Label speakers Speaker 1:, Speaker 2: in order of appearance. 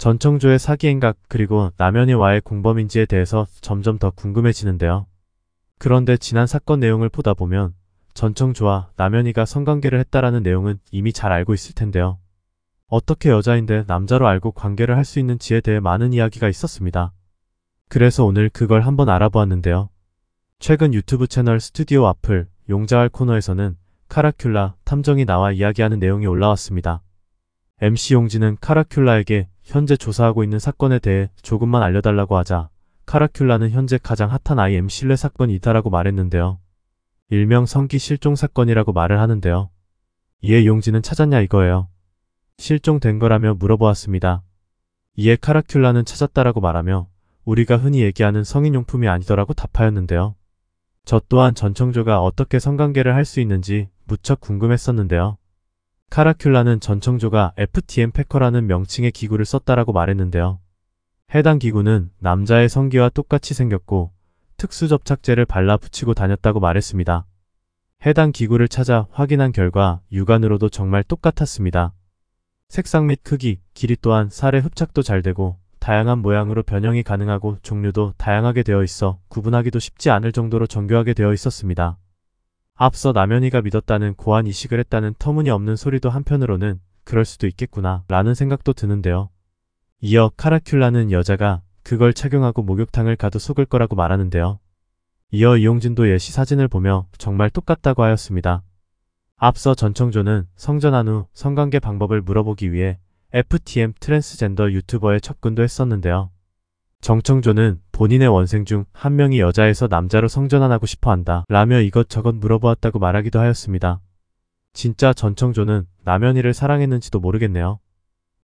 Speaker 1: 전청조의 사기 행각 그리고 남현이 와의 공범인지에 대해서 점점 더 궁금해지는데요. 그런데 지난 사건 내용을 보다 보면 전청조와 남현이가 성관계를 했다라는 내용은 이미 잘 알고 있을 텐데요. 어떻게 여자인데 남자로 알고 관계를 할 수 있는지에 대해 많은 이야기가 있었습니다. 그래서 오늘 그걸 한번 알아보았는데요. 최근 유튜브 채널 스튜디오 앞을 용자할 코너에서는 카라큘라 탐정이 나와 이야기하는 내용이 올라왔습니다. MC 용지는 카라큘라에게 현재 조사하고 있는 사건에 대해 조금만 알려달라고 하자 카라큘라는 현재 가장 핫한 IM 신뢰 사건이다라고 말했는데요. 일명 성기 실종 사건이라고 말을 하는데요. 이에 용지는 찾았냐 이거예요. 실종된 거라며 물어보았습니다. 이에 카라큘라는 찾았다라고 말하며 우리가 흔히 얘기하는 성인용품이 아니더라고 답하였는데요. 저 또한 전청조가 어떻게 성관계를 할 수 있는지 무척 궁금했었는데요. 카라큘라는 전청조가 FTM 패커라는 명칭의 기구를 썼다라고 말했는데요. 해당 기구는 남자의 성기와 똑같이 생겼고 특수접착제를 발라 붙이고 다녔다고 말했습니다. 해당 기구를 찾아 확인한 결과 육안으로도 정말 똑같았습니다. 색상 및 크기, 길이 또한 살의 흡착도 잘 되고 다양한 모양으로 변형이 가능하고 종류도 다양하게 되어 있어 구분하기도 쉽지 않을 정도로 정교하게 되어 있었습니다. 앞서 남연이가 믿었다는 고한 이식을 했다는 터무니없는 소리도 한편으로는 그럴 수도 있겠구나 라는 생각도 드는데요. 이어 카라큘라는 여자가 그걸 착용하고 목욕탕을 가도 속을 거라고 말하는데요. 이어 이용진도 예시 사진을 보며 정말 똑같다고 하였습니다. 앞서 전청조는 성전한 후 성관계 방법을 물어보기 위해 FTM 트랜스젠더 유튜버의 접근도 했었는데요. 정청조는 본인의 원생 중 한 명이 여자에서 남자로 성전환하고 싶어 한다 라며 이것저것 물어보았다고 말하기도 하였습니다. 진짜 전청조는 남연이를 사랑했는지도 모르겠네요.